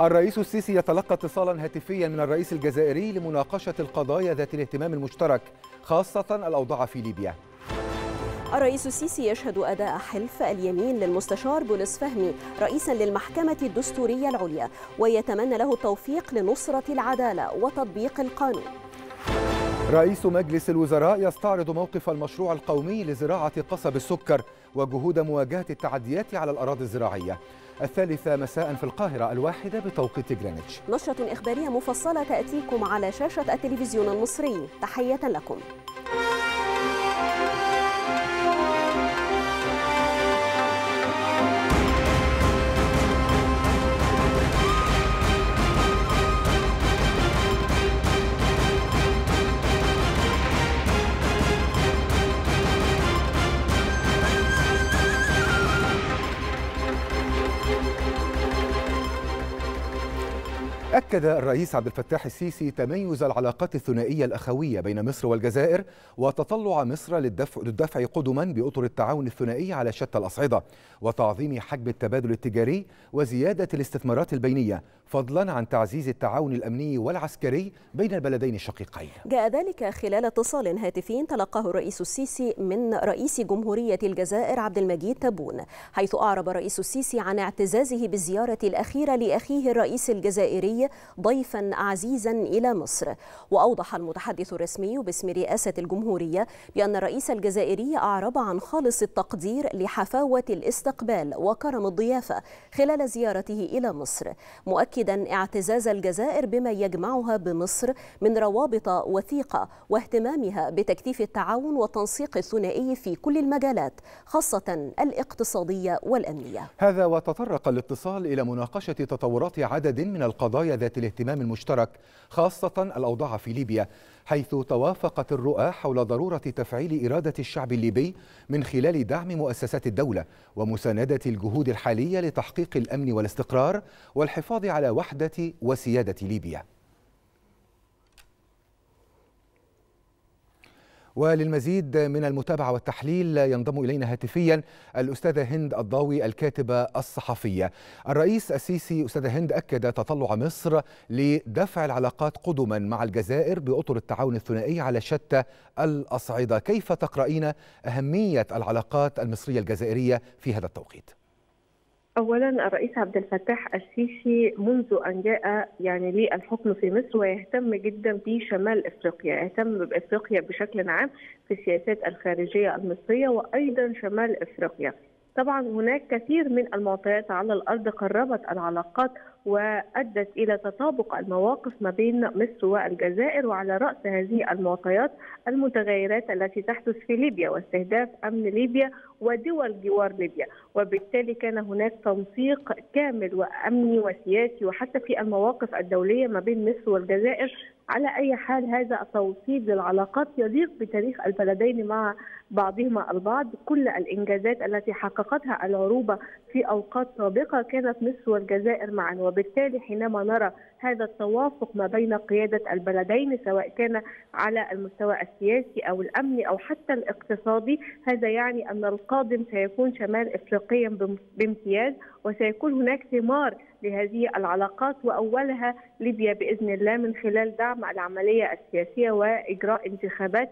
الرئيس السيسي يتلقى اتصالا هاتفيا من الرئيس الجزائري لمناقشة القضايا ذات الاهتمام المشترك خاصة الأوضاع في ليبيا الرئيس السيسي يشهد أداء حلف اليمين للمستشار بولس فهمي رئيسا للمحكمة الدستورية العليا ويتمنى له التوفيق لنصرة العدالة وتطبيق القانون رئيس مجلس الوزراء يستعرض موقف المشروع القومي لزراعة قصب السكر وجهود مواجهة التعديات على الأراضي الزراعية الثالثة مساء في القاهرة الواحدة بتوقيت جرينتش نشرة إخبارية مفصلة تأتيكم على شاشة التلفزيون المصري تحية لكم أكد الرئيس عبد الفتاح السيسي تميز العلاقات الثنائية الأخوية بين مصر والجزائر وتطلع مصر للدفع, للدفع قدما بأطر التعاون الثنائي على شتى الأصعدة وتعظيم حجم التبادل التجاري وزيادة الاستثمارات البينية فضلا عن تعزيز التعاون الأمني والعسكري بين البلدين الشقيقين جاء ذلك خلال اتصال هاتفي تلقاه الرئيس السيسي من رئيس جمهورية الجزائر عبد المجيد تبون حيث أعرب الرئيس السيسي عن اعتزازه بالزيارة الأخيرة لأخيه الرئيس الجزائري ضيفا عزيزا إلى مصر وأوضح المتحدث الرسمي باسم رئاسة الجمهورية بأن الرئيس الجزائري أعرب عن خالص التقدير لحفاوة الاستقبال وكرم الضيافة خلال زيارته إلى مصر مؤكدا اعتزاز الجزائر بما يجمعها بمصر من روابط وثيقة واهتمامها بتكثيف التعاون والتنسيق الثنائي في كل المجالات خاصة الاقتصادية والأمنية هذا وتطرق الاتصال إلى مناقشة تطورات عدد من القضايا ذات الاهتمام المشترك خاصة الأوضاع في ليبيا حيث توافقت الرؤى حول ضرورة تفعيل إرادة الشعب الليبي من خلال دعم مؤسسات الدولة ومساندة الجهود الحالية لتحقيق الأمن والاستقرار والحفاظ على وحدة وسيادة ليبيا وللمزيد من المتابعة والتحليل ينضم إلينا هاتفيا الأستاذة هند الضاوي الكاتبة الصحفية الرئيس السيسي أستاذة هند أكد تطلع مصر لدفع العلاقات قدما مع الجزائر بأطر التعاون الثنائي على شتى الأصعدة كيف تقرأين أهمية العلاقات المصرية الجزائرية في هذا التوقيت؟ اولا الرئيس عبد الفتاح السيسي منذ ان جاء يعني للحكم في مصر ويهتم جدا بشمال افريقيا، يهتم بافريقيا بشكل عام في السياسات الخارجيه المصريه وايضا شمال افريقيا. طبعا هناك كثير من المعطيات على الارض قربت العلاقات وادت الى تطابق المواقف ما بين مصر والجزائر وعلى راس هذه المعطيات المتغيرات التي تحدث في ليبيا واستهداف امن ليبيا ودول جوار ليبيا وبالتالي كان هناك تنسيق كامل وامني وسياسي وحتى في المواقف الدوليه ما بين مصر والجزائر على اي حال هذا التوصيل للعلاقات يليق بتاريخ البلدين مع بعضهما البعض كل الانجازات التي حققتها العروبه في اوقات سابقه كانت مصر والجزائر معا وبالتالي حينما نرى هذا التوافق ما بين قياده البلدين سواء كان على المستوى السياسي او الامني او حتى الاقتصادي هذا يعني ان القادم سيكون شمال افريقيا بامتياز وسيكون هناك ثمار لهذه العلاقات واولها ليبيا باذن الله من خلال دعم العمليه السياسيه واجراء انتخابات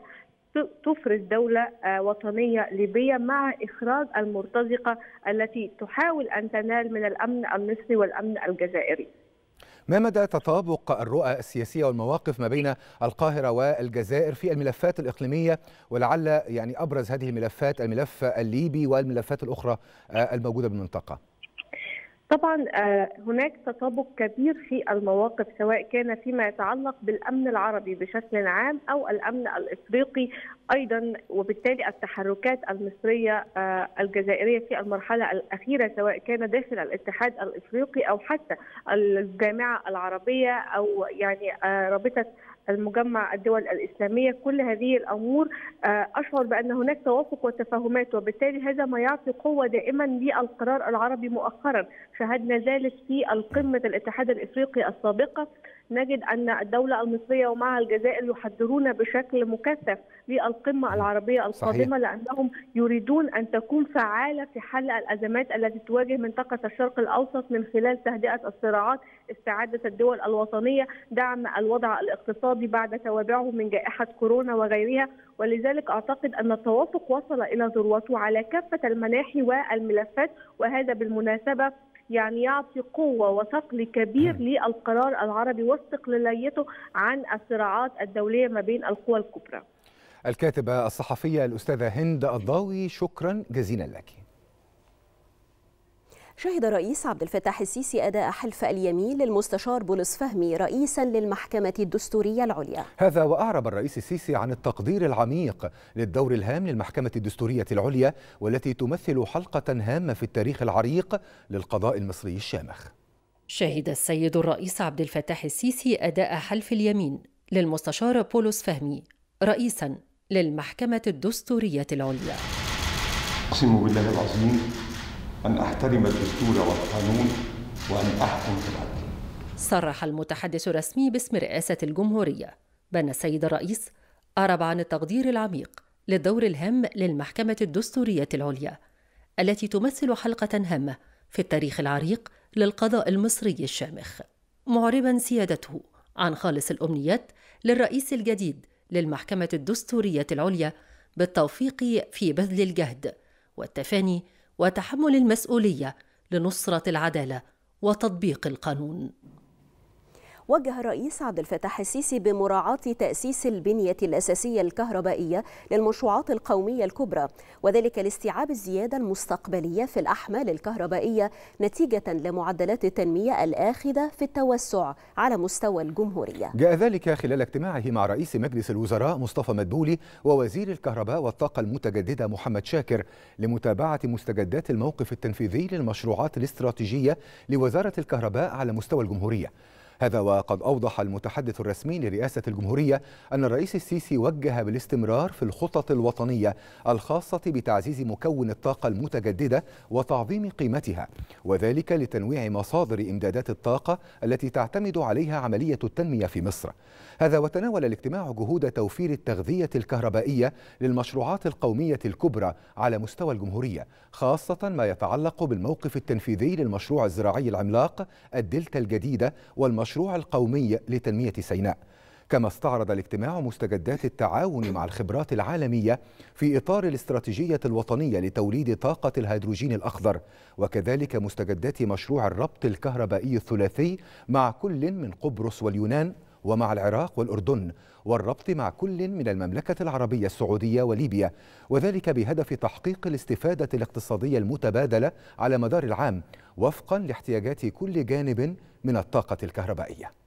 تفرز دولة آه، وطنية ليبية مع إخراج المرتزقة التي تحاول أن تنال من الأمن المصري والأمن الجزائري ما مدى تطابق الرؤى السياسية والمواقف ما بين القاهرة والجزائر في الملفات الإقليمية ولعل يعني أبرز هذه الملفات الملف الليبي والملفات الأخرى آه، الموجودة بالمنطقة طبعا آه، هناك تطابق كبير في المواقف سواء كان فيما يتعلق بالامن العربي بشكل عام او الامن الافريقي ايضا وبالتالي التحركات المصريه آه، الجزائريه في المرحله الاخيره سواء كان داخل الاتحاد الافريقي او حتى الجامعه العربيه او يعني آه، رابطه المجمع الدول الإسلامية كل هذه الأمور آه، أشعر بأن هناك توافق وتفاهمات وبالتالي هذا ما يعطي قوة دائما للقرار العربي مؤخرا شهدنا ذلك في القمة الاتحاد الإفريقي السابقة نجد أن الدولة المصرية ومع الجزائر يحضرون بشكل مكثف للقمة العربية القادمة صحيح. لأنهم يريدون أن تكون فعالة في حل الأزمات التي تواجه منطقة الشرق الأوسط من خلال تهدئة الصراعات استعادة الدول الوطنية دعم الوضع الاقتصادي بعد توابعه من جائحة كورونا وغيرها ولذلك أعتقد أن التوافق وصل إلى ذروته على كافة المناحي والملفات وهذا بالمناسبة يعني يعطي قوة وثقل كبير للقرار العربي واستقلاليته عن الصراعات الدولية ما بين القوى الكبرى الكاتبة الصحفية الأستاذة هند الضاوي شكرا جزيلا لك شهد الرئيس عبد الفتاح السيسي أداء حلف اليمين للمستشار بولس فهمي رئيسا للمحكمة الدستورية العليا هذا وأعرب الرئيس السيسي عن التقدير العميق للدور الهام للمحكمة الدستورية العليا والتي تمثل حلقة هامة في التاريخ العريق للقضاء المصري الشامخ شهد السيد الرئيس عبد الفتاح السيسي أداء حلف اليمين للمستشار بولس فهمي رئيسا للمحكمة الدستورية العليا أقسم بالله العظيم أن أحترم الدستور والقانون وأن أحكم بالعدل صرح المتحدث الرسمي باسم رئاسة الجمهورية بأن السيد الرئيس أعرب عن التقدير العميق للدور الهام للمحكمة الدستورية العليا التي تمثل حلقة هامة في التاريخ العريق للقضاء المصري الشامخ معربا سيادته عن خالص الأمنيات للرئيس الجديد للمحكمة الدستورية العليا بالتوفيق في بذل الجهد والتفاني وتحمل المسؤوليه لنصره العداله وتطبيق القانون وجه الرئيس عبد الفتاح السيسي بمراعاة تأسيس البنية الأساسية الكهربائية للمشروعات القومية الكبرى وذلك لاستيعاب الزيادة المستقبلية في الأحمال الكهربائية نتيجة لمعدلات التنمية الآخذة في التوسع على مستوى الجمهورية جاء ذلك خلال اجتماعه مع رئيس مجلس الوزراء مصطفى مدبولي ووزير الكهرباء والطاقة المتجددة محمد شاكر لمتابعة مستجدات الموقف التنفيذي للمشروعات الاستراتيجية لوزارة الكهرباء على مستوى الجمهورية هذا وقد أوضح المتحدث الرسمي لرئاسة الجمهورية أن الرئيس السيسي وجه بالاستمرار في الخطط الوطنية الخاصة بتعزيز مكون الطاقة المتجددة وتعظيم قيمتها وذلك لتنويع مصادر إمدادات الطاقة التي تعتمد عليها عملية التنمية في مصر هذا وتناول الاجتماع جهود توفير التغذية الكهربائية للمشروعات القومية الكبرى على مستوى الجمهورية خاصة ما يتعلق بالموقف التنفيذي للمشروع الزراعي العملاق الدلتا الجديدة والمشروع المشروع القومي لتنمية سيناء كما استعرض الاجتماع مستجدات التعاون مع الخبرات العالمية في إطار الاستراتيجية الوطنية لتوليد طاقة الهيدروجين الأخضر وكذلك مستجدات مشروع الربط الكهربائي الثلاثي مع كل من قبرص واليونان ومع العراق والأردن والربط مع كل من المملكة العربية السعودية وليبيا وذلك بهدف تحقيق الاستفادة الاقتصادية المتبادلة على مدار العام وفقا لاحتياجات كل جانب من الطاقة الكهربائية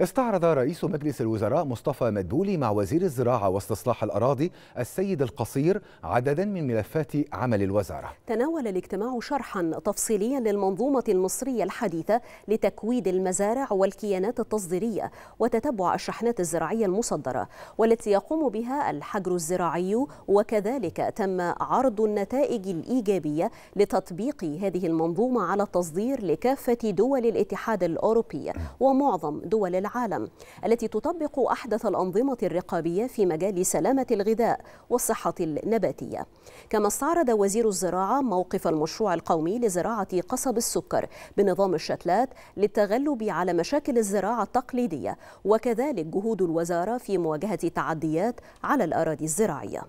استعرض رئيس مجلس الوزراء مصطفى مدبولي مع وزير الزراعة واستصلاح الأراضي السيد القصير عددا من ملفات عمل الوزارة تناول الاجتماع شرحا تفصيليا للمنظومة المصرية الحديثة لتكويد المزارع والكيانات التصديرية وتتبع الشحنات الزراعية المصدرة والتي يقوم بها الحجر الزراعي وكذلك تم عرض النتائج الإيجابية لتطبيق هذه المنظومة على التصدير لكافة دول الاتحاد الأوروبي ومعظم دول العالم التي تطبق أحدث الأنظمة الرقابية في مجال سلامة الغذاء والصحة النباتية كما استعرض وزير الزراعة موقف المشروع القومي لزراعة قصب السكر بنظام الشتلات للتغلب على مشاكل الزراعة التقليدية وكذلك جهود الوزارة في مواجهة تعديات على الأراضي الزراعية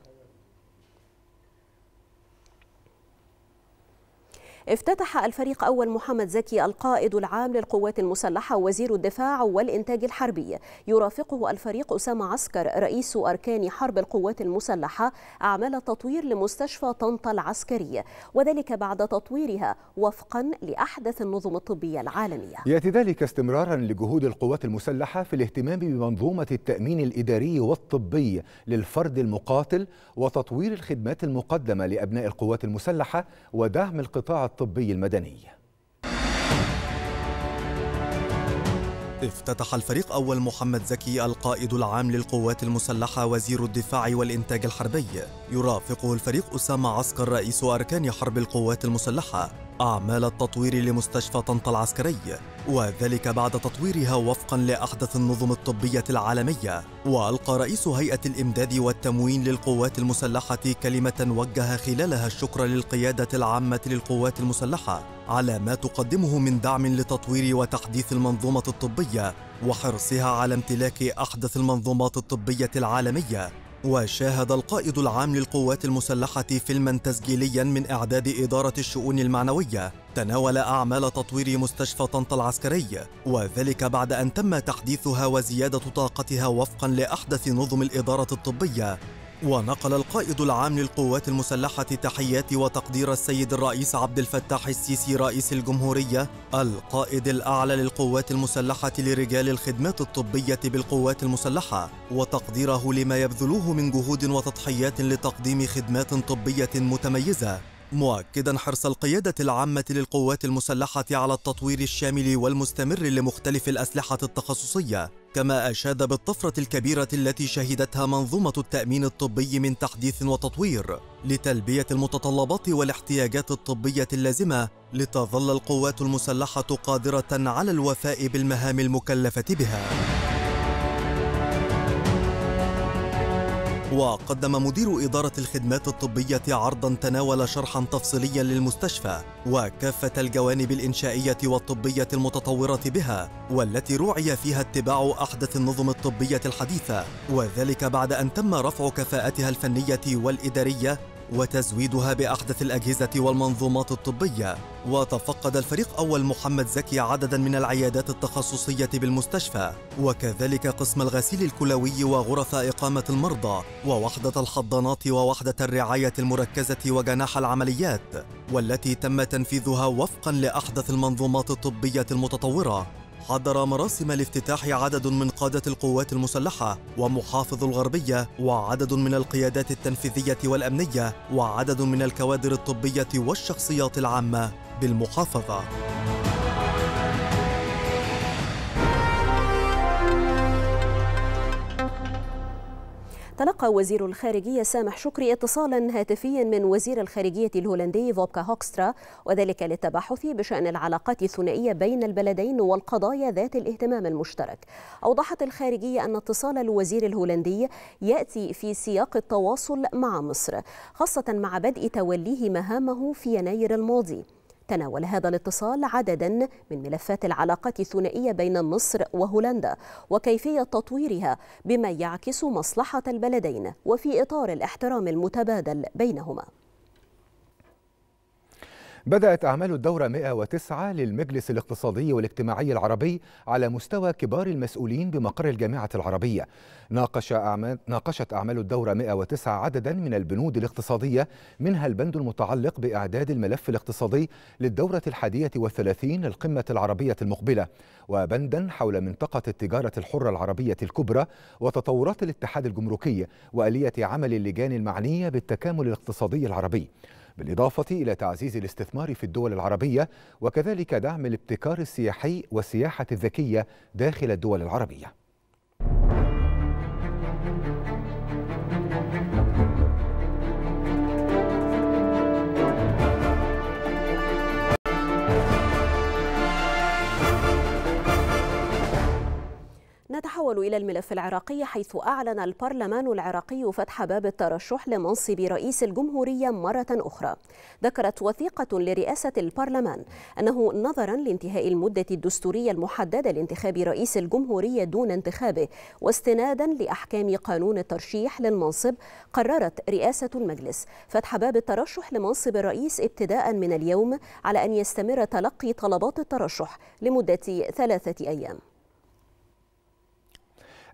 افتتح الفريق أول محمد زكي القائد العام للقوات المسلحة وزير الدفاع والإنتاج الحربي يرافقه الفريق أسامة عسكر رئيس أركان حرب القوات المسلحة أعمال تطوير لمستشفى طنطا العسكرية وذلك بعد تطويرها وفقا لأحدث النظم الطبية العالمية يأتي ذلك استمرارا لجهود القوات المسلحة في الاهتمام بمنظومة التأمين الإداري والطبي للفرد المقاتل وتطوير الخدمات المقدمة لأبناء القوات المسلحة ودعم القطاع الطبي المدني افتتح الفريق أول محمد زكي القائد العام للقوات المسلحة وزير الدفاع والإنتاج الحربي يرافقه الفريق أسامة عسكر رئيس أركان حرب القوات المسلحة أعمال التطوير لمستشفى طنطا العسكري وذلك بعد تطويرها وفقا لأحدث النظم الطبية العالمية وألقى رئيس هيئة الإمداد والتموين للقوات المسلحة كلمة وجه خلالها الشكر للقيادة العامة للقوات المسلحة على ما تقدمه من دعم لتطوير وتحديث المنظومة الطبية وحرصها على امتلاك أحدث المنظومات الطبية العالمية وشاهد القائد العام للقوات المسلحة فيلما تسجيليا من إعداد إدارة الشؤون المعنوية تناول أعمال تطوير مستشفى طنطا العسكري وذلك بعد أن تم تحديثها وزيادة طاقتها وفقا لأحدث نظم الإدارة الطبية ونقل القائد العام للقوات المسلحة تحيات وتقدير السيد الرئيس عبد الفتاح السيسي رئيس الجمهورية القائد الأعلى للقوات المسلحة لرجال الخدمات الطبية بالقوات المسلحة وتقديره لما يبذلوه من جهود وتضحيات لتقديم خدمات طبية متميزة مؤكدا حرص القيادة العامة للقوات المسلحة على التطوير الشامل والمستمر لمختلف الأسلحة التخصصية كما أشاد بالطفرة الكبيرة التي شهدتها منظومة التأمين الطبي من تحديث وتطوير لتلبية المتطلبات والاحتياجات الطبية اللازمة لتظل القوات المسلحة قادرة على الوفاء بالمهام المكلفة بها وقدم مدير إدارة الخدمات الطبية عرضا تناول شرحا تفصيليا للمستشفى وكافة الجوانب الإنشائية والطبية المتطورة بها والتي رعي فيها اتباع أحدث النظم الطبية الحديثة وذلك بعد أن تم رفع كفاءتها الفنية والإدارية وتزويدها بأحدث الأجهزة والمنظومات الطبية وتفقد الفريق أول محمد زكي عددا من العيادات التخصصية بالمستشفى وكذلك قسم الغسيل الكلوي وغرف إقامة المرضى ووحدة الحضانات ووحدة الرعاية المركزة وجناح العمليات والتي تم تنفيذها وفقا لأحدث المنظومات الطبية المتطورة حضر مراسم الافتتاح عدد من قادة القوات المسلحة ومحافظ الغربية وعدد من القيادات التنفيذية والأمنية وعدد من الكوادر الطبية والشخصيات العامة بالمحافظة تلقى وزير الخارجية سامح شكري اتصالا هاتفيا من وزير الخارجية الهولندي فوبكا هوكسترا وذلك للتباحث بشأن العلاقات الثنائية بين البلدين والقضايا ذات الاهتمام المشترك أوضحت الخارجية أن اتصال الوزير الهولندي يأتي في سياق التواصل مع مصر خاصة مع بدء توليه مهامه في يناير الماضي تناول هذا الاتصال عددا من ملفات العلاقات الثنائية بين مصر وهولندا وكيفية تطويرها بما يعكس مصلحة البلدين وفي إطار الاحترام المتبادل بينهما بدأت أعمال الدورة 109 للمجلس الاقتصادي والاجتماعي العربي على مستوى كبار المسؤولين بمقر الجامعة العربية ناقش أعمال ناقشت أعمال الدورة 109 عددا من البنود الاقتصادية منها البند المتعلق بإعداد الملف الاقتصادي للدورة الحادية والثلاثين للقمة العربية المقبلة وبندا حول منطقة التجارة الحرة العربية الكبرى وتطورات الاتحاد الجمركي وآلية عمل اللجان المعنية بالتكامل الاقتصادي العربي بالإضافة إلى تعزيز الاستثمار في الدول العربية وكذلك دعم الابتكار السياحي والسياحة الذكية داخل الدول العربية نتحول إلى الملف العراقي حيث أعلن البرلمان العراقي فتح باب الترشح لمنصب رئيس الجمهورية مرة أخرى ذكرت وثيقة لرئاسة البرلمان أنه نظرا لانتهاء المدة الدستورية المحددة لانتخاب رئيس الجمهورية دون انتخابه واستنادا لأحكام قانون الترشيح للمنصب قررت رئاسة المجلس فتح باب الترشح لمنصب الرئيس ابتداء من اليوم على أن يستمر تلقي طلبات الترشح لمدة ثلاثة أيام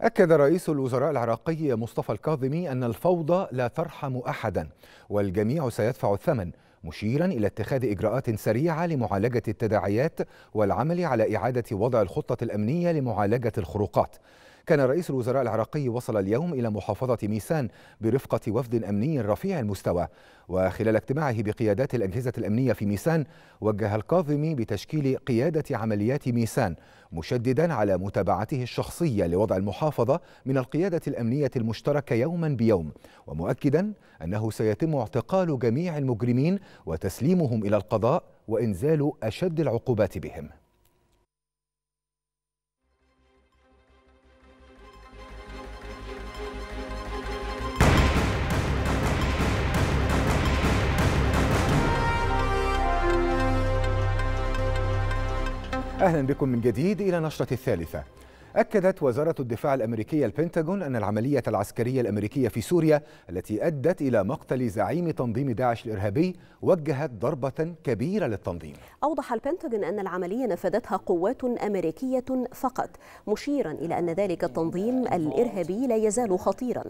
أكد رئيس الوزراء العراقي مصطفى الكاظمي أن الفوضى لا ترحم أحدا والجميع سيدفع الثمن مشيرا إلى اتخاذ إجراءات سريعة لمعالجة التداعيات والعمل على إعادة وضع الخطة الأمنية لمعالجة الخروقات كان رئيس الوزراء العراقي وصل اليوم إلى محافظة ميسان برفقة وفد أمني رفيع المستوى وخلال اجتماعه بقيادات الأجهزة الأمنية في ميسان وجه الكاظمي بتشكيل قيادة عمليات ميسان مشددا على متابعته الشخصية لوضع المحافظة من القيادة الأمنية المشتركة يوما بيوم ومؤكدا أنه سيتم اعتقال جميع المجرمين وتسليمهم إلى القضاء وإنزال أشد العقوبات بهم أهلا بكم من جديد إلى نشرة الثالثة أكدت وزارة الدفاع الأمريكية البنتاغون أن العملية العسكرية الأمريكية في سوريا التي أدت إلى مقتل زعيم تنظيم داعش الإرهابي وجهت ضربة كبيرة للتنظيم أوضح البنتاغون أن العملية نفذتها قوات أمريكية فقط مشيرا إلى أن ذلك التنظيم الإرهابي لا يزال خطيرا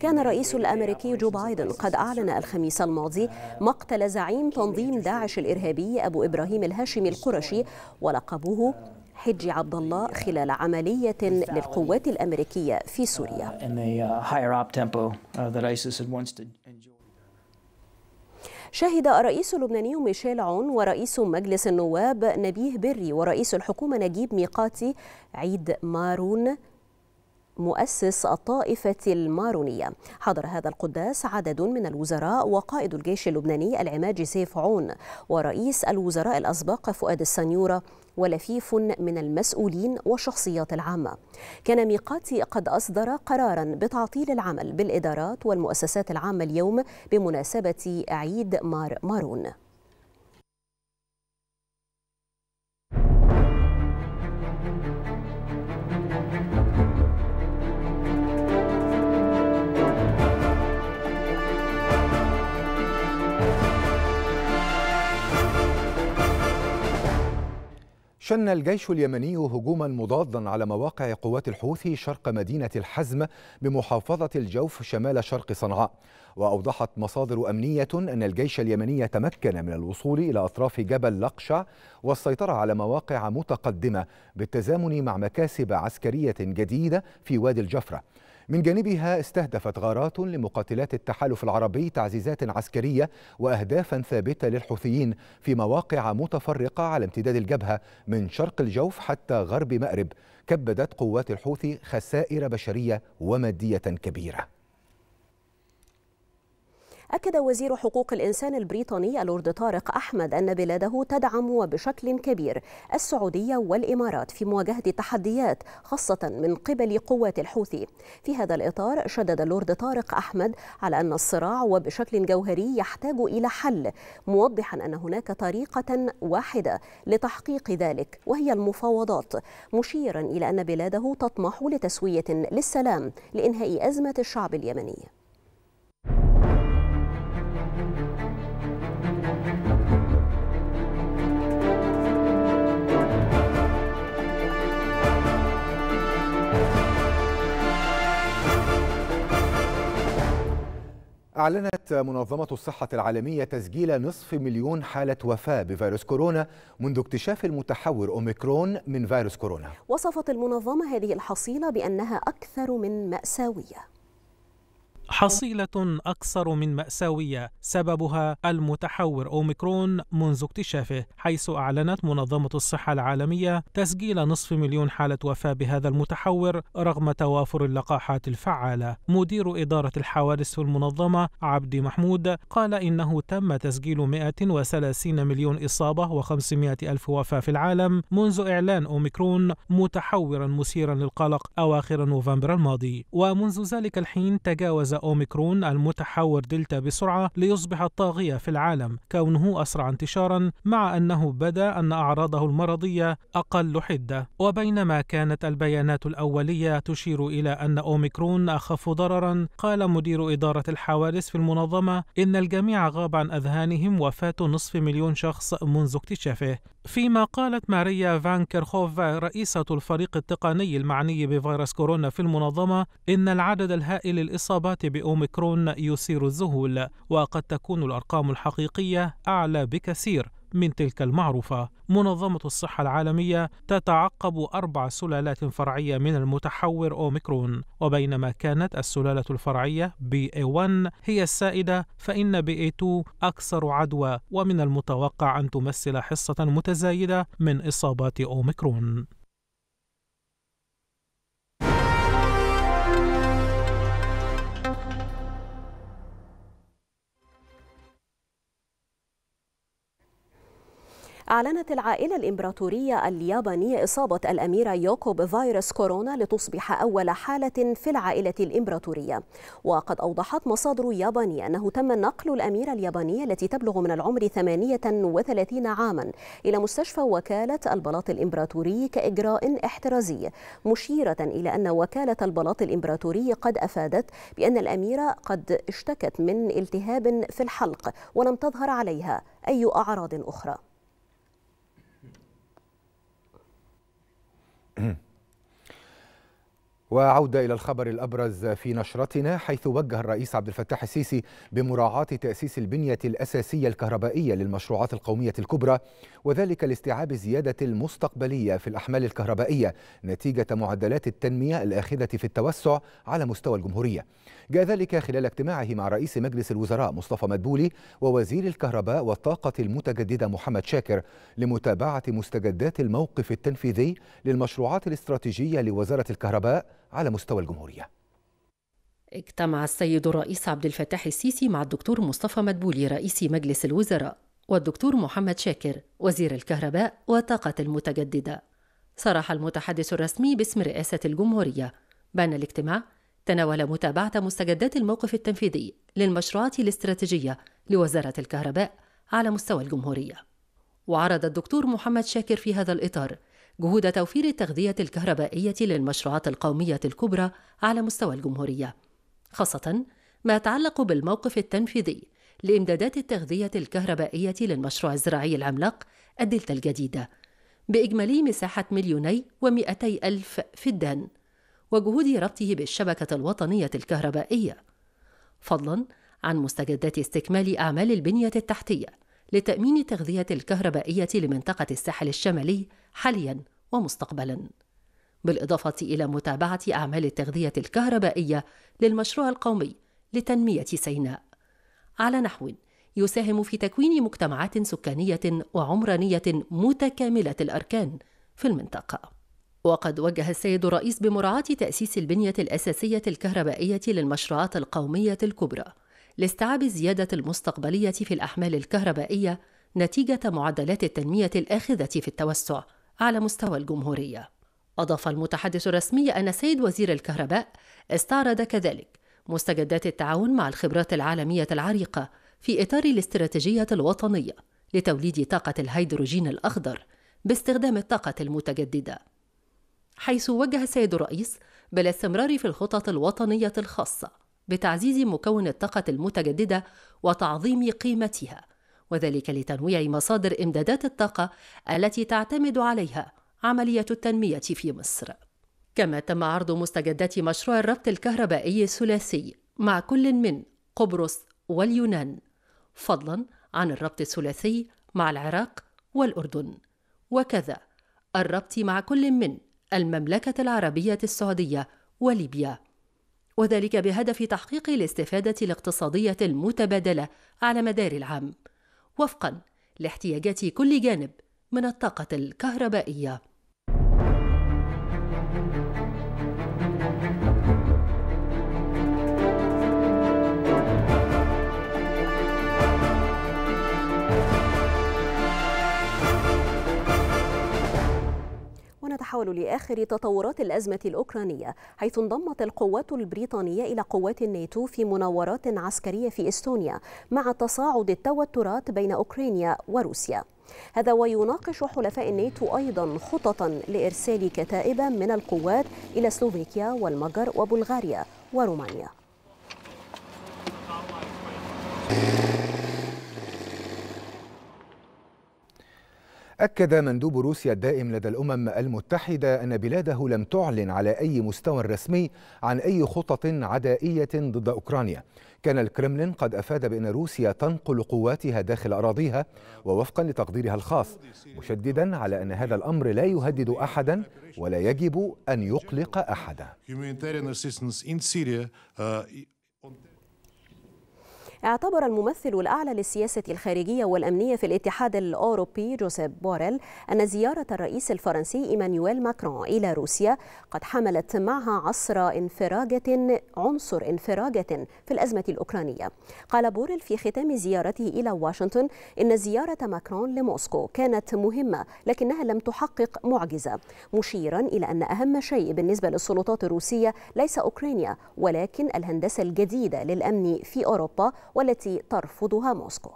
كان الرئيس الأمريكي جو بايدن قد أعلن الخميس الماضي مقتل زعيم تنظيم داعش الإرهابي أبو إبراهيم الهاشمي القرشي ولقبوه حجي عبد الله خلال عملية للقوات الأمريكية في سوريا شهد الرئيس اللبناني ميشيل عون ورئيس مجلس النواب نبيه بري ورئيس الحكومة نجيب ميقاتي عيد مارون مؤسس الطائفة المارونية حضر هذا القداس عدد من الوزراء وقائد الجيش اللبناني العماد سيف عون ورئيس الوزراء الأسبق فؤاد السنيورة ولفيف من المسؤولين والشخصيات العامة كان ميقاتي قد أصدر قرارا بتعطيل العمل بالإدارات والمؤسسات العامة اليوم بمناسبة عيد مار مارون شن الجيش اليمني هجوما مضادا على مواقع قوات الحوثي شرق مدينة الحزم بمحافظة الجوف شمال شرق صنعاء وأوضحت مصادر أمنية أن الجيش اليمني تمكن من الوصول إلى أطراف جبل لقشع والسيطرة على مواقع متقدمة بالتزامن مع مكاسب عسكرية جديدة في وادي الجفرة من جانبها استهدفت غارات لمقاتلات التحالف العربي تعزيزات عسكرية وأهدافا ثابتة للحوثيين في مواقع متفرقة على امتداد الجبهة من شرق الجوف حتى غرب مأرب كبدت قوات الحوثي خسائر بشرية ومادية كبيرة أكد وزير حقوق الإنسان البريطاني اللورد طارق أحمد أن بلاده تدعم وبشكل كبير السعودية والإمارات في مواجهة التحديات خاصة من قبل قوات الحوثي في هذا الإطار شدد اللورد طارق أحمد على أن الصراع وبشكل جوهري يحتاج إلى حل موضحا أن هناك طريقة واحدة لتحقيق ذلك وهي المفاوضات مشيرا إلى أن بلاده تطمح لتسوية للسلام لإنهاء أزمة الشعب اليمني أعلنت منظمة الصحة العالمية تسجيل نصف مليون حالة وفاة بفيروس كورونا منذ اكتشاف المتحور أوميكرون من فيروس كورونا وصفت المنظمة هذه الحصيلة بأنها أكثر من مأساوية حصيلة أكثر من مأساوية سببها المتحور أوميكرون منذ اكتشافه حيث أعلنت منظمة الصحة العالمية تسجيل نصف مليون حالة وفاة بهذا المتحور رغم توافر اللقاحات الفعالة مدير إدارة الحوادث في المنظمة عبد محمود قال إنه تم تسجيل 130 مليون إصابة و500 ألف وفاة في العالم منذ إعلان أوميكرون متحورا مثيرا للقلق أواخر نوفمبر الماضي ومنذ ذلك الحين تجاوز أوميكرون المتحور دلتا بسرعة ليصبح الطاغية في العالم كونه أسرع انتشارا مع أنه بدا أن أعراضه المرضية أقل حدة وبينما كانت البيانات الأولية تشير إلى أن أوميكرون أخف ضررا قال مدير إدارة الحوادث في المنظمة إن الجميع غاب عن أذهانهم وفاة نصف مليون شخص منذ اكتشافه فيما قالت ماريا فان كيرخوف رئيسة الفريق التقني المعني بفيروس كورونا في المنظمة إن العدد الهائل للإصابات بأوميكرون يثير الذهول وقد تكون الأرقام الحقيقية أعلى بكثير من تلك المعروفة منظمة الصحة العالمية تتعقب أربع سلالات فرعية من المتحور أوميكرون وبينما كانت السلالة الفرعية BA1 هي السائدة فإن BA2 أكثر عدوى ومن المتوقع أن تمثل حصة متزايدة من إصابات أوميكرون أعلنت العائلة الإمبراطورية اليابانية إصابة الأميرة يوكو بفيروس كورونا لتصبح أول حالة في العائلة الإمبراطورية وقد أوضحت مصادر يابانية أنه تم نقل الأميرة اليابانية التي تبلغ من العمر 38 عاما إلى مستشفى وكالة البلاط الإمبراطوري كإجراء احترازي مشيرة إلى أن وكالة البلاط الإمبراطوري قد أفادت بأن الأميرة قد اشتكت من التهاب في الحلق ولم تظهر عليها أي أعراض أخرى mm وعودة إلى الخبر الأبرز في نشرتنا حيث وجه الرئيس عبد الفتاح السيسي بمراعاة تأسيس البنية الأساسية الكهربائية للمشروعات القومية الكبرى وذلك لاستيعاب زيادة المستقبلية في الأحمال الكهربائية نتيجة معدلات التنمية الآخذة في التوسع على مستوى الجمهورية جاء ذلك خلال اجتماعه مع رئيس مجلس الوزراء مصطفى مدبولي ووزير الكهرباء والطاقة المتجددة محمد شاكر لمتابعة مستجدات الموقف التنفيذي للمشروعات الاستراتيجية لوزارة الكهرباء على مستوى الجمهورية اجتمع السيد الرئيس عبد الفتاح السيسي مع الدكتور مصطفى مدبولي رئيس مجلس الوزراء والدكتور محمد شاكر وزير الكهرباء والطاقة المتجددة صرح المتحدث الرسمي باسم رئاسة الجمهورية بأن الاجتماع تناول متابعة مستجدات الموقف التنفيذي للمشروعات الاستراتيجية لوزارة الكهرباء على مستوى الجمهورية وعرض الدكتور محمد شاكر في هذا الإطار جهود توفير التغذية الكهربائية للمشروعات القومية الكبرى على مستوى الجمهورية، خاصة ما يتعلق بالموقف التنفيذي لإمدادات التغذية الكهربائية للمشروع الزراعي العملاق الدلتا الجديدة بإجمالي مساحة مليوني ومئتي ألف فدان وجهود ربطه بالشبكة الوطنية الكهربائية فضلا عن مستجدات استكمال أعمال البنية التحتية لتأمين التغذية الكهربائية لمنطقة الساحل الشمالي حاليا ومستقبلا بالإضافة إلى متابعة أعمال التغذية الكهربائية للمشروع القومي لتنمية سيناء على نحو يساهم في تكوين مجتمعات سكانية وعمرانية متكاملة الأركان في المنطقة وقد وجه السيد الرئيس بمراعاة تأسيس البنية الأساسية الكهربائية للمشروعات القومية الكبرى لاستيعاب الزيادة المستقبلية في الأحمال الكهربائية نتيجة معدلات التنمية الآخذة في التوسع على مستوى الجمهورية. أضاف المتحدث الرسمي أن سيد وزير الكهرباء استعرض كذلك مستجدات التعاون مع الخبرات العالمية العريقة في إطار الاستراتيجية الوطنية لتوليد طاقة الهيدروجين الأخضر باستخدام الطاقة المتجددة. حيث وجه السيد الرئيس بالاستمرار في الخطط الوطنية الخاصة بتعزيز مكون الطاقة المتجددة وتعظيم قيمتها، وذلك لتنويع مصادر إمدادات الطاقة التي تعتمد عليها عملية التنمية في مصر. كما تم عرض مستجدات مشروع الربط الكهربائي الثلاثي مع كل من قبرص واليونان، فضلاً عن الربط الثلاثي مع العراق والأردن، وكذا الربط مع كل من المملكة العربية السعودية وليبيا وذلك بهدف تحقيق الاستفادة الاقتصادية المتبادلة على مدار العام وفقا لاحتياجات كل جانب من الطاقة الكهربائية نتحول لآخر تطورات الأزمة الأوكرانية حيث انضمت القوات البريطانية إلى قوات الناتو في مناورات عسكرية في إستونيا مع تصاعد التوترات بين أوكرانيا وروسيا هذا ويناقش حلفاء الناتو أيضا خططا لإرسال كتائب من القوات إلى سلوفيكيا والمجر وبلغاريا ورومانيا أكد مندوب روسيا الدائم لدى الأمم المتحدة أن بلاده لم تعلن على أي مستوى رسمي عن أي خطط عدائية ضد أوكرانيا كان الكرملين قد أفاد بأن روسيا تنقل قواتها داخل أراضيها ووفقا لتقديرها الخاص مشددا على أن هذا الأمر لا يهدد أحدا ولا يجب أن يقلق أحدا اعتبر الممثل الأعلى للسياسة الخارجية والأمنية في الاتحاد الأوروبي جوزيف بوريل أن زيارة الرئيس الفرنسي إيمانويل ماكرون إلى روسيا قد حملت معها عصر انفراجة عنصر انفراجة في الأزمة الأوكرانية قال بوريل في ختام زيارته إلى واشنطن إن زيارة ماكرون لموسكو كانت مهمة لكنها لم تحقق معجزة مشيرا إلى أن أهم شيء بالنسبة للسلطات الروسية ليس أوكرانيا ولكن الهندسة الجديدة للأمن في أوروبا والتي ترفضها موسكو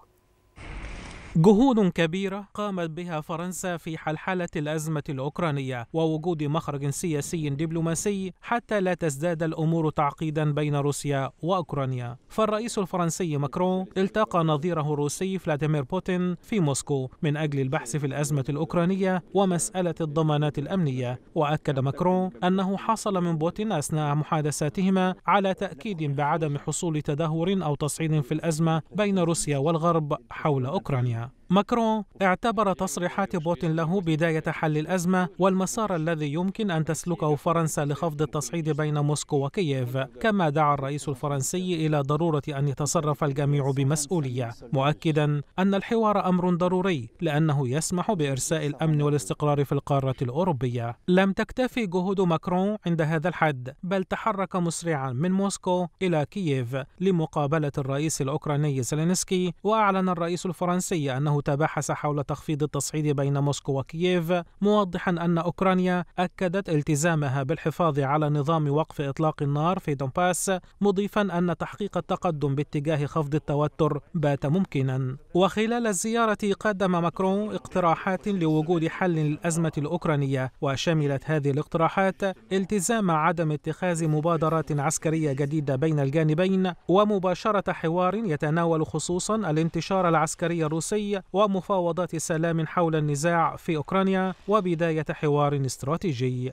جهود كبيرة قامت بها فرنسا في حلحلة الأزمة الأوكرانية ووجود مخرج سياسي دبلوماسي حتى لا تزداد الأمور تعقيدا بين روسيا وأوكرانيا فالرئيس الفرنسي ماكرون التقى نظيره الروسي فلاديمير بوتين في موسكو من أجل البحث في الأزمة الأوكرانية ومسألة الضمانات الأمنية وأكد ماكرون أنه حصل من بوتين أثناء محادثاتهما على تأكيد بعدم حصول تدهور أو تصعيد في الأزمة بين روسيا والغرب حول أوكرانيا out. ماكرون اعتبر تصريحات بوتين له بداية حل الأزمة والمسار الذي يمكن أن تسلكه فرنسا لخفض التصعيد بين موسكو وكييف كما دعا الرئيس الفرنسي إلى ضرورة أن يتصرف الجميع بمسؤولية مؤكدا أن الحوار أمر ضروري لأنه يسمح بإرساء الأمن والاستقرار في القارة الأوروبية لم تكتفي جهود ماكرون عند هذا الحد بل تحرك مسرعا من موسكو إلى كييف لمقابلة الرئيس الأوكراني زيلينسكي وأعلن الرئيس الفرنسي أنه تباحث حول تخفيض التصعيد بين موسكو وكييف موضحا أن أوكرانيا أكدت التزامها بالحفاظ على نظام وقف إطلاق النار في دونباس مضيفا أن تحقيق التقدم باتجاه خفض التوتر بات ممكنا وخلال الزيارة قدم ماكرون اقتراحات لوجود حل للأزمة الأوكرانية وشملت هذه الاقتراحات التزام عدم اتخاذ مبادرات عسكرية جديدة بين الجانبين ومباشرة حوار يتناول خصوصا الانتشار العسكري الروسي ومفاوضات سلام حول النزاع في أوكرانيا وبداية حوار استراتيجي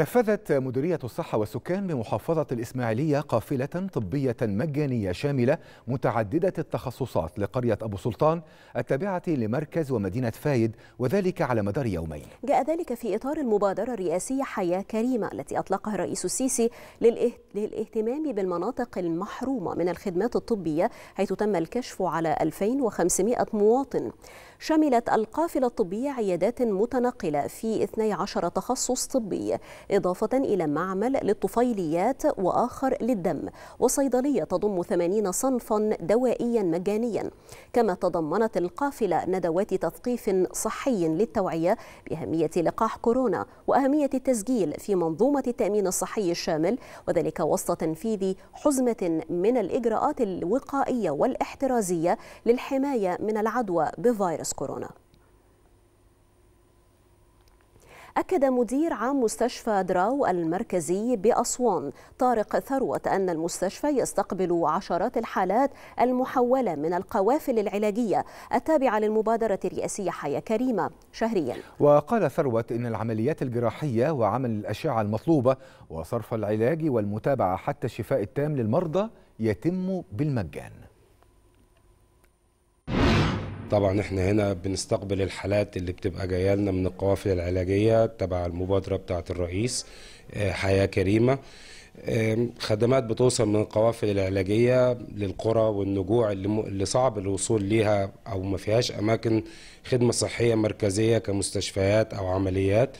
نفذت مديرية الصحة والسكان بمحافظة الإسماعيلية قافلة طبية مجانية شاملة متعددة التخصصات لقرية أبو سلطان التابعة لمركز ومدينة فايد وذلك على مدار يومين جاء ذلك في إطار المبادرة الرئاسية حياة كريمة التي أطلقها الرئيس السيسي للاهتمام بالمناطق المحرومة من الخدمات الطبية حيث تم الكشف على 2500 مواطن شملت القافلة الطبية عيادات متنقلة في 12 تخصص طبي إضافة إلى معمل للطفيليات وآخر للدم وصيدلية تضم 80 صنفا دوائيا مجانيا كما تضمنت القافلة ندوات تثقيف صحي للتوعية بأهمية لقاح كورونا وأهمية التسجيل في منظومة التأمين الصحي الشامل وذلك وسط تنفيذ حزمة من الإجراءات الوقائية والاحترازية للحماية من العدوى بفيروس فيروس كورونا أكد مدير عام مستشفى دراو المركزي بأسوان طارق ثروت أن المستشفى يستقبل عشرات الحالات المحولة من القوافل العلاجية التابعة للمبادرة الرئاسية حياة كريمة شهريا وقال ثروت إن العمليات الجراحية وعمل الأشعة المطلوبة وصرف العلاج والمتابعة حتى الشفاء التام للمرضى يتم بالمجان طبعا احنا هنا بنستقبل الحالات اللي بتبقى جايه لنا من القوافل العلاجيه تبع المبادره بتاعه الرئيس آه، حياه كريمه خدمات بتوصل من القوافل العلاجيه للقرى والنجوع اللي صعب الوصول ليها او ما فيهاش اماكن خدمه صحيه مركزيه كمستشفيات او عمليات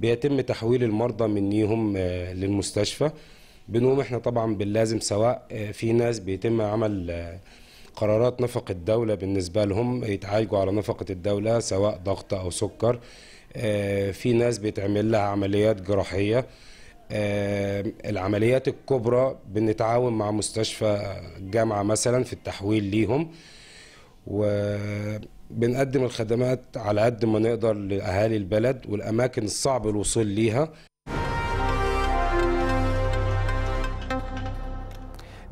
بيتم تحويل المرضى منيهم آه، للمستشفى بنقوم احنا طبعا باللازم سواء آه، في ناس بيتم عمل قرارات نفقة الدولة بالنسبة لهم يتعالجوا على نفقة الدولة سواء ضغط أو سكر آه، في ناس بيتعمل لها عمليات جراحية آه، العمليات الكبرى بنتعاون مع مستشفى الجامعة مثلا في التحويل ليهم وبنقدم الخدمات على قد ما نقدر لأهالي البلد والأماكن الصعب الوصول ليها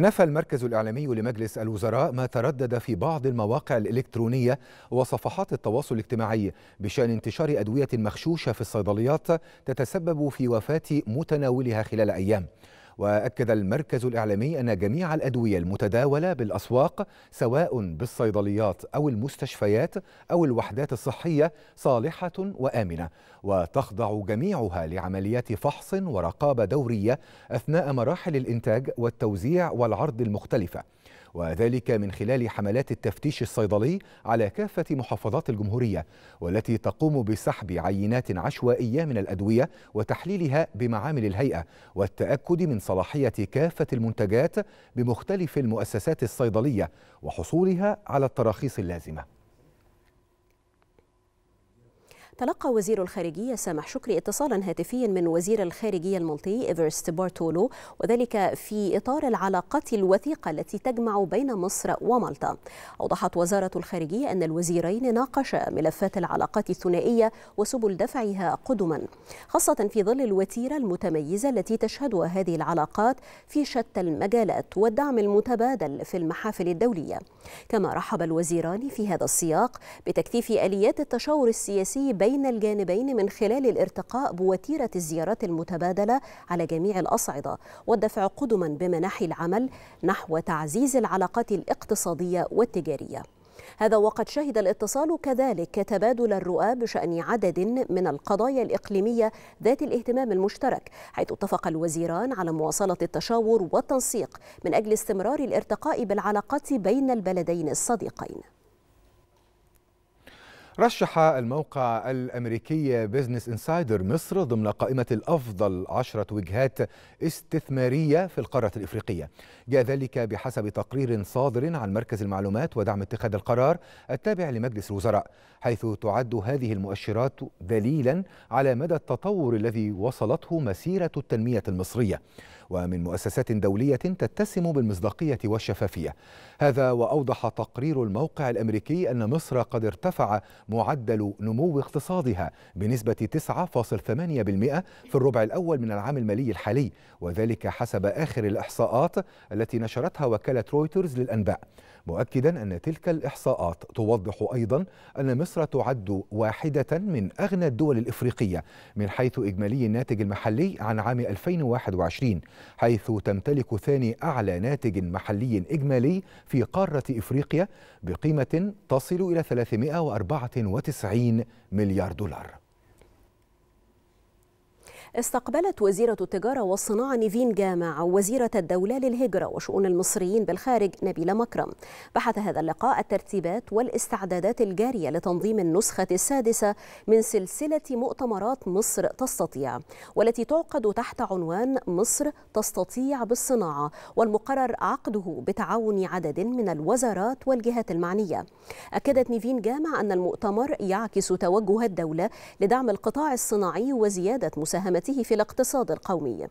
نفى المركز الإعلامي لمجلس الوزراء ما تردد في بعض المواقع الإلكترونية وصفحات التواصل الاجتماعي بشأن انتشار أدوية مخشوشة في الصيدليات تتسبب في وفاة متناولها خلال أيام وأكد المركز الإعلامي أن جميع الأدوية المتداولة بالأسواق سواء بالصيدليات أو المستشفيات أو الوحدات الصحية صالحة وآمنة وتخضع جميعها لعمليات فحص ورقابة دورية أثناء مراحل الإنتاج والتوزيع والعرض المختلفة وذلك من خلال حملات التفتيش الصيدلي على كافة محافظات الجمهورية والتي تقوم بسحب عينات عشوائية من الأدوية وتحليلها بمعامل الهيئة والتأكد من صلاحية كافة المنتجات بمختلف المؤسسات الصيدلية وحصولها على التراخيص اللازمة تلقى وزير الخارجية سامح شكري اتصالا هاتفيا من وزير الخارجية المالطي إيفرست بارتولو وذلك في إطار العلاقات الوثيقة التي تجمع بين مصر ومالطا أوضحت وزارة الخارجية أن الوزيرين ناقشا ملفات العلاقات الثنائية وسبل دفعها قدما خاصة في ظل الوتيرة المتميزة التي تشهدها هذه العلاقات في شتى المجالات والدعم المتبادل في المحافل الدولية كما رحب الوزيران في هذا السياق بتكثيف آليات التشاور السياسي بين الجانبين من خلال الارتقاء بوتيرة الزيارات المتبادلة على جميع الأصعدة والدفع قدما بمناحي العمل نحو تعزيز العلاقات الاقتصادية والتجارية هذا وقد شهد الاتصال كذلك تبادل الرؤى بشأن عدد من القضايا الإقليمية ذات الاهتمام المشترك حيث اتفق الوزيران على مواصلة التشاور والتنسيق من أجل استمرار الارتقاء بالعلاقات بين البلدين الصديقين رشح الموقع الأمريكي بيزنس إنسايدر مصر ضمن قائمة الأفضل عشرة وجهات استثمارية في القارة الإفريقية جاء ذلك بحسب تقرير صادر عن مركز المعلومات ودعم اتخاذ القرار التابع لمجلس الوزراء حيث تعد هذه المؤشرات دليلا على مدى التطور الذي وصلته مسيرة التنمية المصرية ومن مؤسسات دولية تتسم بالمصداقية والشفافية هذا وأوضح تقرير الموقع الأمريكي أن مصر قد ارتفع معدل نمو اقتصادها بنسبة 9.8% في الربع الأول من العام المالي الحالي وذلك حسب آخر الإحصاءات التي نشرتها وكالة رويترز للأنباء مؤكدا أن تلك الإحصاءات توضح أيضا أن مصر تعد واحدة من أغنى الدول الإفريقية من حيث إجمالي الناتج المحلي عن عام 2021 حيث تمتلك ثاني أعلى ناتج محلي إجمالي في قارة إفريقيا بقيمة تصل إلى 394 مليار دولار استقبلت وزيرة التجارة والصناعة نيفين جامع وزيرة الدولة للهجرة وشؤون المصريين بالخارج نبيلة مكرم بحث هذا اللقاء الترتيبات والاستعدادات الجارية لتنظيم النسخة السادسة من سلسلة مؤتمرات مصر تستطيع والتي تعقد تحت عنوان مصر تستطيع بالصناعة والمقرر عقده بتعاون عدد من الوزارات والجهات المعنية أكدت نيفين جامع أن المؤتمر يعكس توجه الدولة لدعم القطاع الصناعي وزيادة مساهمة مشاركته في الاقتصاد القومي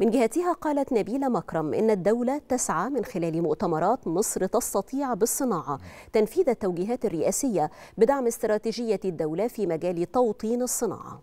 من جهتها قالت نبيلة مكرم إن الدولة تسعى من خلال مؤتمرات مصر تستطيع بالصناعة تنفيذ التوجيهات الرئاسية بدعم استراتيجية الدولة في مجال توطين الصناعة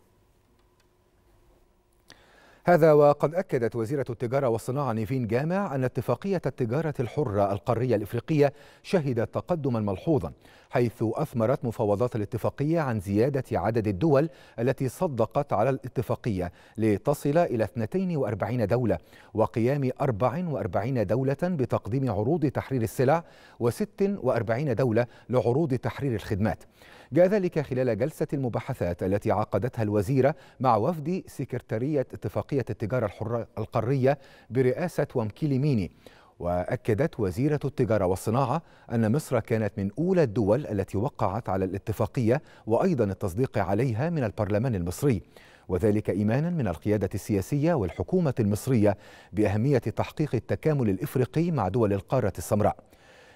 هذا وقد أكدت وزيرة التجارة والصناعة نيفين جامع أن اتفاقية التجارة الحرة القارية الإفريقية شهدت تقدما ملحوظا حيث أثمرت مفاوضات الاتفاقية عن زيادة عدد الدول التي صدقت على الاتفاقية لتصل إلى 42 دولة وقيام 44 دولة بتقديم عروض تحرير السلع و46 دولة لعروض تحرير الخدمات جاء ذلك خلال جلسة المباحثات التي عقدتها الوزيرة مع وفد سكرتارية اتفاقية التجارة الحرة القارية برئاسة ومكيلي ميني واكدت وزيره التجاره والصناعه ان مصر كانت من اولى الدول التي وقعت على الاتفاقيه وايضا التصديق عليها من البرلمان المصري وذلك ايمانا من القياده السياسيه والحكومه المصريه باهميه تحقيق التكامل الافريقي مع دول القاره السمراء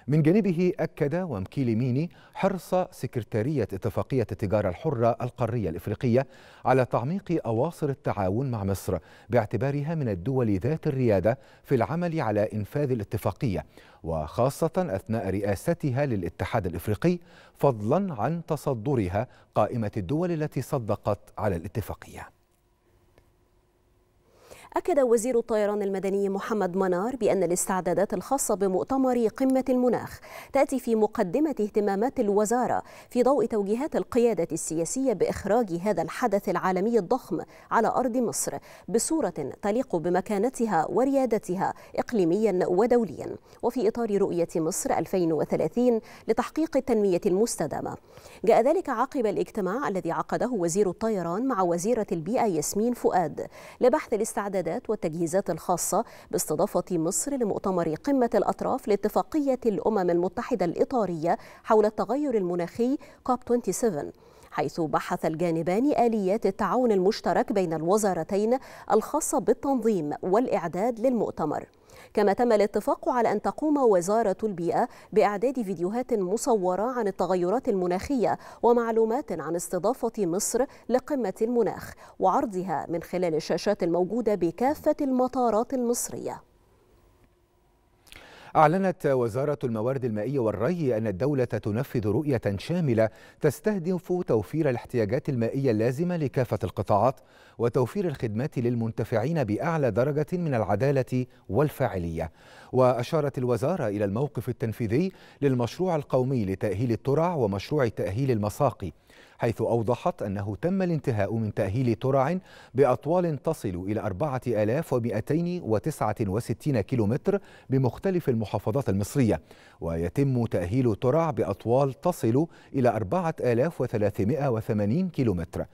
من جانبه أكد ميني حرص سكرتارية اتفاقية التجارة الحرة القارية الإفريقية على تعميق أواصر التعاون مع مصر باعتبارها من الدول ذات الريادة في العمل على إنفاذ الاتفاقية وخاصة أثناء رئاستها للاتحاد الإفريقي فضلا عن تصدرها قائمة الدول التي صدقت على الاتفاقية أكد وزير الطيران المدني محمد منار بأن الاستعدادات الخاصة بمؤتمر قمة المناخ تأتي في مقدمة اهتمامات الوزارة في ضوء توجيهات القيادة السياسية بإخراج هذا الحدث العالمي الضخم على أرض مصر بصورة تليق بمكانتها وريادتها إقليميا ودوليا وفي إطار رؤية مصر 2030 لتحقيق التنمية المستدامة جاء ذلك عقب الاجتماع الذي عقده وزير الطيران مع وزيرة البيئة ياسمين فؤاد لبحث الاستعدادات الاستعدادات والتجهيزات الخاصة باستضافة مصر لمؤتمر قمة الأطراف لاتفاقية الأمم المتحدة الإطارية حول التغير المناخي كوب 27 حيث بحث الجانبان آليات التعاون المشترك بين الوزارتين الخاصة بالتنظيم والإعداد للمؤتمر كما تم الاتفاق على أن تقوم وزارة البيئة بإعداد فيديوهات مصورة عن التغيرات المناخية ومعلومات عن استضافة مصر لقمة المناخ وعرضها من خلال الشاشات الموجودة بكافة المطارات المصرية أعلنت وزارة الموارد المائية والري أن الدولة تنفذ رؤية شاملة تستهدف توفير الاحتياجات المائية اللازمة لكافة القطاعات وتوفير الخدمات للمنتفعين بأعلى درجة من العدالة والفاعلية وأشارت الوزارة إلى الموقف التنفيذي للمشروع القومي لتأهيل الترع ومشروع تأهيل المساقي حيث أوضحت أنه تم الانتهاء من تأهيل ترع بأطوال تصل إلى 4269 كيلومتر بمختلف المحافظات المصرية ويتم تأهيل ترع بأطوال تصل إلى 4380 كيلومتر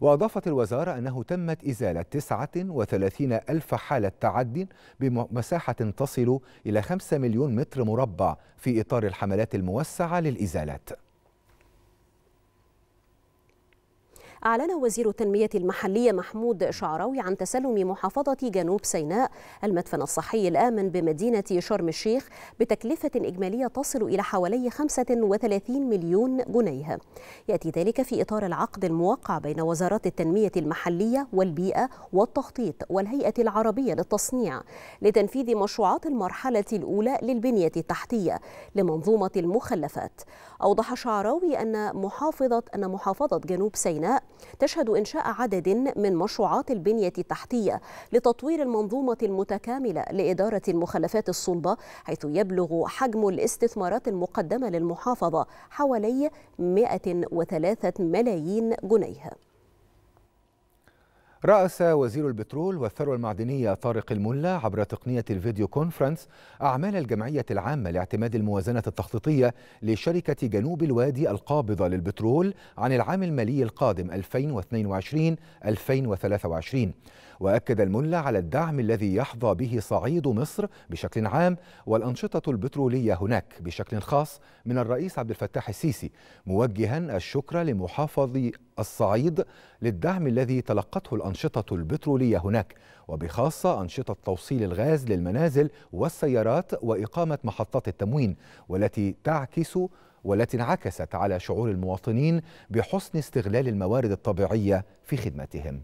وأضافت الوزارة أنه تمت إزالة 39 ألف حالة تعد بمساحة تصل إلى 5 مليون متر مربع في إطار الحملات الموسعة للإزالات أعلن وزير التنمية المحلية محمود شعراوي عن تسلم محافظة جنوب سيناء المدفن الصحي الآمن بمدينة شرم الشيخ بتكلفة إجمالية تصل إلى حوالي 35 مليون جنيه يأتي ذلك في إطار العقد الموقع بين وزارات التنمية المحلية والبيئة والتخطيط والهيئة العربية للتصنيع لتنفيذ مشروعات المرحلة الأولى للبنية التحتية لمنظومة المخلفات أوضح شعراوي أن محافظة أن محافظة جنوب سيناء تشهد إنشاء عدد من مشروعات البنية التحتية لتطوير المنظومة المتكاملة لإدارة المخلفات الصلبة حيث يبلغ حجم الاستثمارات المقدمة للمحافظة حوالي 103 ملايين جنيه رأس وزير البترول والثروة المعدنية طارق الملا عبر تقنية الفيديو كونفرنس أعمال الجمعية العامة لاعتماد الموازنة التخطيطية لشركة جنوب الوادي القابضة للبترول عن العام المالي القادم 2022-2023 وأكد الملا على الدعم الذي يحظى به صعيد مصر بشكل عام والأنشطة البترولية هناك بشكل خاص من الرئيس عبد الفتاح السيسي موجها الشكر لمحافظ الصعيد للدعم الذي تلقته الأنشطة البترولية هناك وبخاصة أنشطة توصيل الغاز للمنازل والسيارات وإقامة محطات التموين والتي تعكس والتي انعكست على شعور المواطنين بحسن استغلال الموارد الطبيعية في خدمتهم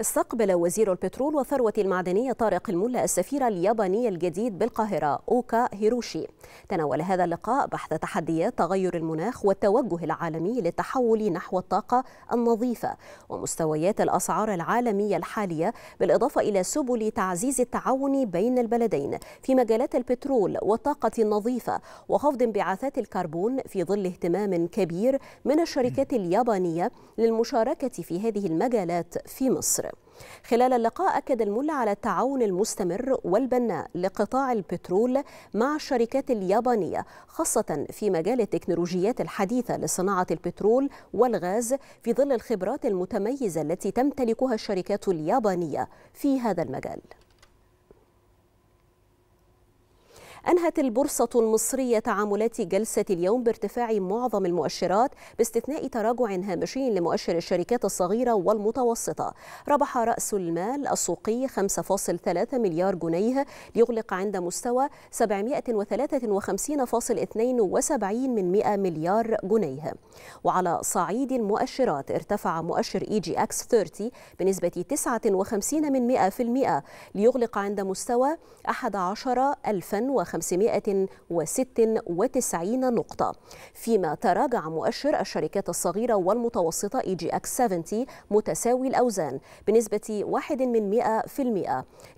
استقبل وزير البترول والثروة المعدنية طارق الملا السفير الياباني الجديد بالقاهرة أوكا هيروشي تناول هذا اللقاء بحث تحديات تغير المناخ والتوجه العالمي للتحول نحو الطاقة النظيفة ومستويات الأسعار العالمية الحالية بالإضافة إلى سبل تعزيز التعاون بين البلدين في مجالات البترول والطاقة النظيفة وخفض انبعاثات الكربون في ظل اهتمام كبير من الشركات اليابانية للمشاركة في هذه المجالات في مصر خلال اللقاء أكد الملا على التعاون المستمر والبناء لقطاع البترول مع الشركات اليابانية خاصة في مجال التكنولوجيات الحديثة لصناعة البترول والغاز في ظل الخبرات المتميزة التي تمتلكها الشركات اليابانية في هذا المجال أنهت البورصة المصرية تعاملات جلسة اليوم بارتفاع معظم المؤشرات باستثناء تراجع هامشي لمؤشر الشركات الصغيرة والمتوسطة ربح رأس المال السوقي 5.3 مليار جنيه ليغلق عند مستوى 753.72 من 100 مليار جنيه وعلى صعيد المؤشرات ارتفع مؤشر اي جي اكس 30 بنسبة 59 من 100% ليغلق عند مستوى 11000 596 نقطة فيما تراجع مؤشر الشركات الصغيرة والمتوسطة اي جي اكس 70 متساوي الأوزان بنسبة 1 من 100%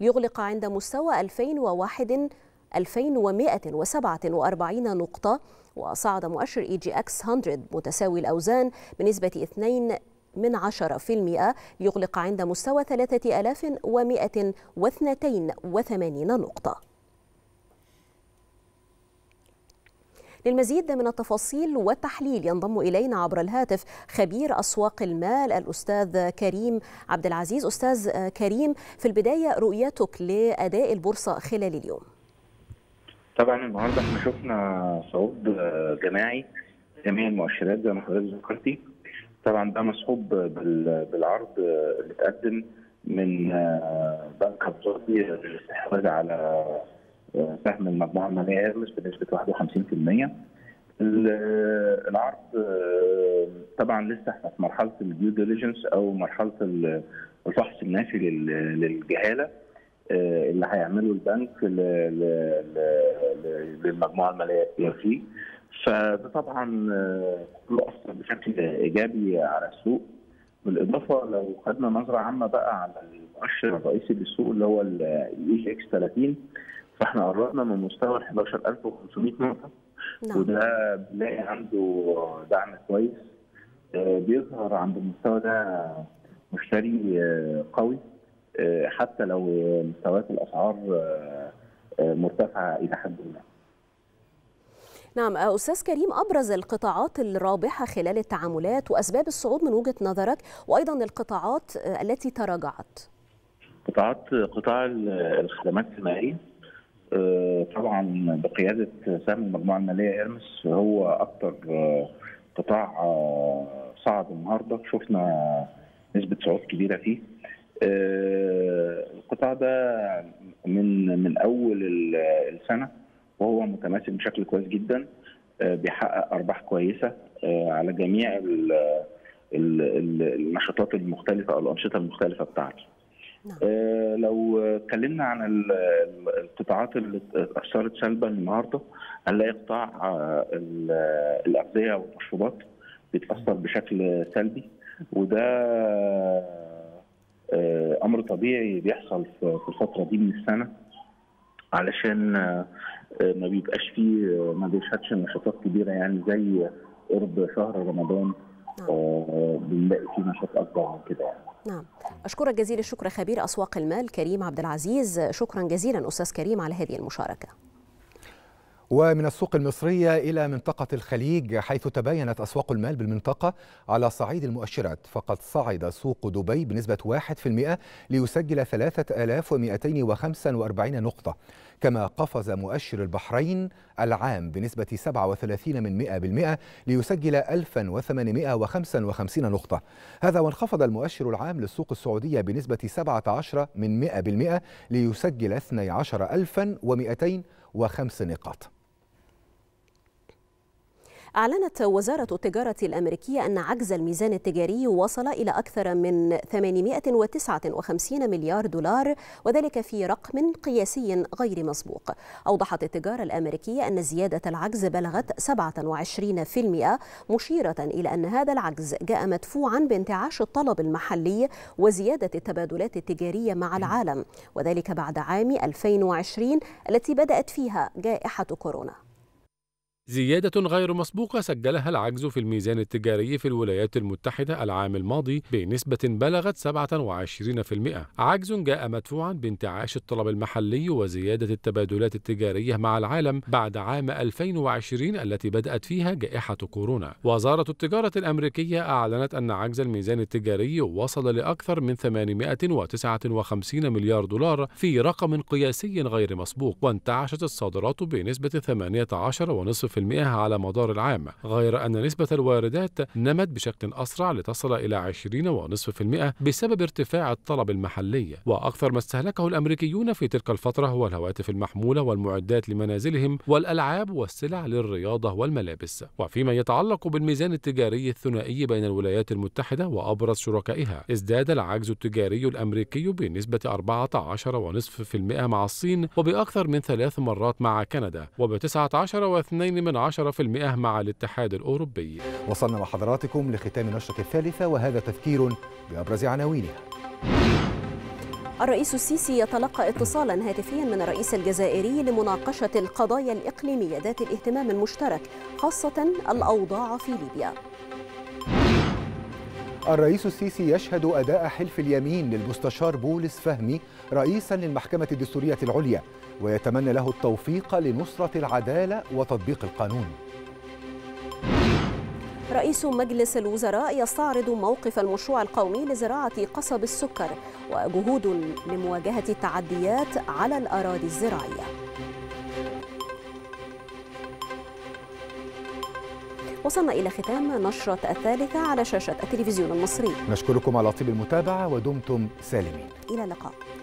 ليغلق عند مستوى 2001 2147 نقطة وصعد مؤشر اي جي اكس 100 متساوي الأوزان بنسبة 2 من 10% ليغلق عند مستوى 3182 نقطة للمزيد من التفاصيل والتحليل ينضم إلينا عبر الهاتف خبير أسواق المال الأستاذ كريم عبد العزيز أستاذ كريم في البداية رؤيتك لأداء البورصة خلال اليوم طبعا النهارده احنا شفنا صعود جماعي جميع المؤشرات زي ما حضرتك ذكرتي طبعا ده مصحوب بالعرض اللي اتقدم من بنك الدولي للاستحواذ على سهم المجموعه الماليه يغلس بنسبه 51% العرض طبعا لسه احنا في مرحله الديو ديليجنس او مرحله الفحص النافي للجهاله آه، اللي هيعمله البنك للمجموعه الماليه فيه فده طبعا آه، اثر بشكل ايجابي على السوق بالاضافه لو خدنا نظره عامه بقى على المؤشر الرئيسي للسوق اللي هو الاي اكس 30 فاحنا قربنا من مستوى ال 11500 نقطه نعم. وده بنلاقي عنده دعم كويس آه، بيظهر عند المستوى ده مشتري آه، قوي آه، حتى لو مستويات الاسعار مرتفعه الى حد ما. نعم استاذ كريم ابرز القطاعات الرابحه خلال التعاملات واسباب الصعود من وجهه نظرك وايضا القطاعات التي تراجعت. قطاعات قطاع الخدمات الصناعيه آه، طبعا بقياده سهم المجموعه الماليه ايرمس هو اكثر آه، قطاع آه، صعد النهارده شفنا نسبه صعود كبيره فيه القطاع ده من من اول السنه وهو متماسك بشكل كويس جدا بيحقق ارباح كويسه على جميع النشاطات المختلفه او الانشطه المختلفه بتاعته نعم. آه، لو اتكلمنا عن القطاعات اللي اشرت سلبا النهارده هنلاقي قطاع آه، الاغذيه والمشروبات بيتاثر بشكل سلبي وده آه، امر طبيعي بيحصل في الفتره دي من السنه علشان ما بيبقاش فيه ما بيشهدش نشاطات كبيره يعني زي قرب شهر رمضان نعم. بنلاقي فيه نشاط اكبر من كده يعني نعم أشكرك جزيل الشكر خبير أسواق المال كريم عبد العزيز شكرا جزيلا أستاذ كريم على هذه المشاركة ومن السوق المصرية إلى منطقة الخليج حيث تباينت أسواق المال بالمنطقة على صعيد المؤشرات فقد صعد سوق دبي بنسبة 1% ليسجل 3245 نقطة كما قفز مؤشر البحرين العام بنسبة 37 من 100% ليسجل 1855 نقطة هذا وانخفض المؤشر العام للسوق السعودية بنسبة 17 من 100% ليسجل 12205 نقاط أعلنت وزارة التجارة الأمريكية أن عجز الميزان التجاري وصل إلى أكثر من 859 مليار دولار وذلك في رقم قياسي غير مسبوق أوضحت التجارة الأمريكية أن زيادة العجز بلغت 27% مشيرة إلى أن هذا العجز جاء مدفوعا بانتعاش الطلب المحلي وزيادة التبادلات التجارية مع العالم وذلك بعد عام 2020 التي بدأت فيها جائحة كورونا زيادة غير مسبوقة سجلها العجز في الميزان التجاري في الولايات المتحدة العام الماضي بنسبة بلغت 27%، عجز جاء مدفوعا بانتعاش الطلب المحلي وزيادة التبادلات التجارية مع العالم بعد عام 2020 التي بدأت فيها جائحة كورونا. وزارة التجارة الأمريكية أعلنت أن عجز الميزان التجاري وصل لأكثر من 859 مليار دولار في رقم قياسي غير مسبوق، وانتعشت الصادرات بنسبة 18.5% على مدار العام غير أن نسبة الواردات نمت بشكل أسرع لتصل إلى 20.5% بسبب ارتفاع الطلب المحلي وأكثر ما استهلكه الأمريكيون في تلك الفترة هو الهواتف المحمولة والمعدات لمنازلهم والألعاب والسلع للرياضة والملابس وفيما يتعلق بالميزان التجاري الثنائي بين الولايات المتحدة وأبرز شركائها ازداد العجز التجاري الأمريكي بنسبة 14.5% مع الصين وبأكثر من ثلاث مرات مع كندا وب 19.2 من 10% مع الاتحاد الأوروبي وصلنا مع حضراتكم لختام نشرة الثالثة وهذا تذكير بأبرز عناوينها الرئيس السيسي يتلقى اتصالا هاتفيا من الرئيس الجزائري لمناقشة القضايا الإقليمية ذات الاهتمام المشترك خاصة الأوضاع في ليبيا الرئيس السيسي يشهد أداء حلف اليمين للمستشار بولس فهمي رئيسا للمحكمة الدستورية العليا ويتمنى له التوفيق لنصرة العدالة وتطبيق القانون رئيس مجلس الوزراء يستعرض موقف المشروع القومي لزراعة قصب السكر وجهود لمواجهة التعديات على الأراضي الزراعية وصلنا إلى ختام نشرة الثالثة على شاشة التلفزيون المصري نشكركم على طيب المتابعة ودمتم سالمين إلى اللقاء